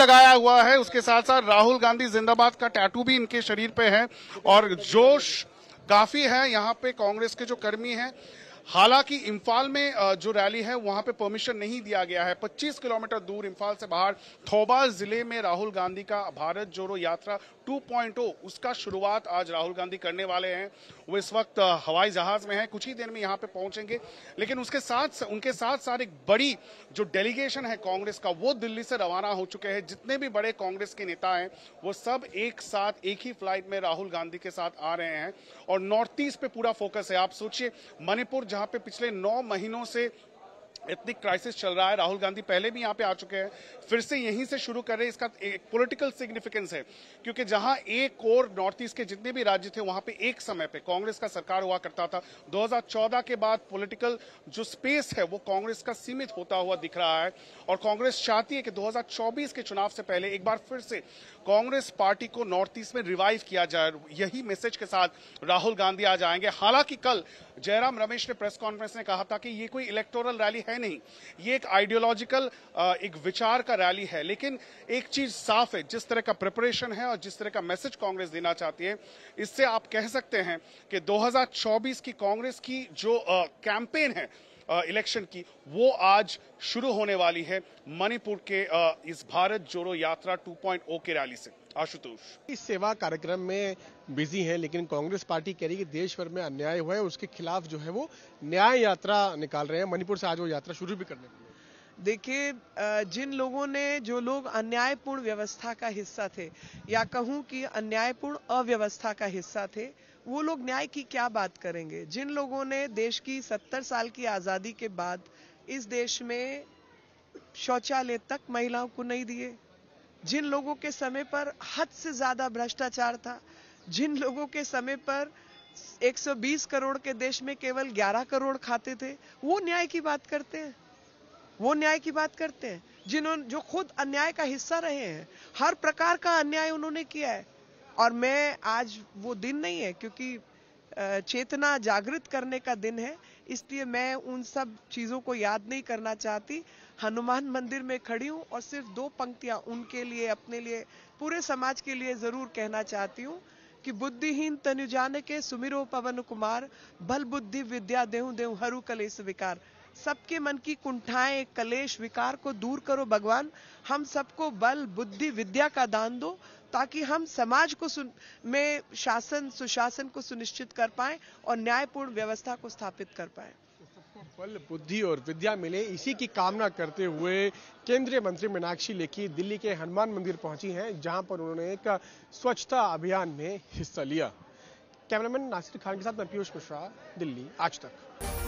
लगाया हुआ है उसके साथ साथ राहुल गांधी जिंदाबाद का टैटू भी इनके शरीर पे है और जोश काफी है यहाँ पे कांग्रेस के जो कर्मी हैं हालांकि इम्फाल में जो रैली है वहां पे परमिशन नहीं दिया गया है 25 किलोमीटर दूर इम्फाल से बाहर थोबा जिले में राहुल गांधी का भारत जोड़ो यात्रा 2.0 उसका शुरुआत आज राहुल गांधी करने वाले हैं वो इस वक्त हवाई जहाज में हैं कुछ ही देर में यहाँ पे पहुंचेंगे लेकिन उसके साथ उनके साथ साथ एक बड़ी जो डेलीगेशन है कांग्रेस का वो दिल्ली से रवाना हो चुके हैं जितने भी बड़े कांग्रेस के नेता हैं वो सब एक साथ एक ही फ्लाइट में राहुल गांधी के साथ आ रहे हैं और नॉर्थ ईस्ट पे पूरा फोकस है आप सोचिए मणिपुर जहाँ पे पिछले नौ महीनों से इतनी क्राइसिस चल रहा है राहुल गांधी पहले भी यहाँ पे आ चुके हैं फिर से यहीं से शुरू कर रहे हैं इसका एक पॉलिटिकल सिग्निफिकेंस है क्योंकि जहाँ एक और नॉर्थ ईस्ट के जितने भी राज्य थे वहाँ पे एक समय पे कांग्रेस का सरकार हुआ करता था 2014 के बाद पॉलिटिकल जो स्पेस है वो कांग्रेस का सीमित होता हुआ दिख रहा है और कांग्रेस चाहती है कि दो के चुनाव से पहले एक बार फिर से कांग्रेस पार्टी को नॉर्थ ईस्ट में रिवाइव किया जाए यही मैसेज के साथ राहुल गांधी आज आएंगे हालांकि कल जयराम रमेश ने प्रेस कॉन्फ्रेंस में कहा था कि ये कोई इलेक्टोरल रैली है नहीं ये एक आइडियोलॉजिकल एक विचार का रैली है लेकिन एक चीज साफ है जिस तरह का प्रिपरेशन है और जिस तरह का मैसेज कांग्रेस देना चाहती है इससे आप कह सकते हैं कि 2024 की कांग्रेस की जो कैंपेन है इलेक्शन की वो आज शुरू होने वाली है मणिपुर के इस भारत जोड़ो यात्रा 2.0 के रैली से आशुतोष इस सेवा कार्यक्रम में बिजी है लेकिन कांग्रेस पार्टी कह रही है कि देश भर में अन्याय हुआ है उसके खिलाफ जो है वो न्याय यात्रा निकाल रहे हैं मणिपुर से आज वो यात्रा शुरू भी करने के लिए देखिए जिन लोगों ने जो लोग अन्यायपूर्ण व्यवस्था का हिस्सा थे या कहूँ कि अन्यायपूर्ण अव्यवस्था का हिस्सा थे वो लोग न्याय की क्या बात करेंगे जिन लोगों ने देश की सत्तर साल की आज़ादी के बाद इस देश में शौचालय तक महिलाओं को नहीं दिए जिन लोगों के समय पर हद से ज़्यादा भ्रष्टाचार था जिन लोगों के समय पर 120 करोड़ के देश में केवल 11 करोड़ खाते थे वो न्याय की बात करते हैं वो न्याय की बात करते हैं जिन्होंने जो खुद अन्याय का हिस्सा रहे हैं हर प्रकार का अन्याय उन्होंने किया है और मैं आज वो दिन नहीं है क्योंकि चेतना जागृत करने का दिन है इसलिए मैं उन सब चीज़ों को याद नहीं करना चाहती हनुमान मंदिर में खड़ी हूँ और सिर्फ दो पंक्तियां उनके लिए अपने लिए पूरे समाज के लिए ज़रूर कहना चाहती हूँ कि बुद्धिहीन तनु के सुमिरो पवन कुमार बल बुद्धि विद्या देहु देहु हरु कलेश विकार सबके मन की कुंठाएं कलेश विकार को दूर करो भगवान हम सबको बल बुद्धि विद्या का दान दो ताकि हम समाज को सुन, में शासन सुशासन को सुनिश्चित कर पाए और न्यायपूर्ण व्यवस्था को स्थापित कर पाए बल बुद्धि और विद्या मिले इसी की कामना करते हुए केंद्रीय मंत्री मीनाक्षी लेखी दिल्ली के हनुमान मंदिर पहुंची हैं जहां पर उन्होंने एक स्वच्छता अभियान में हिस्सा लिया कैमरामैन नासिर खान के साथ मैं पीयूष मिश्रा दिल्ली आज तक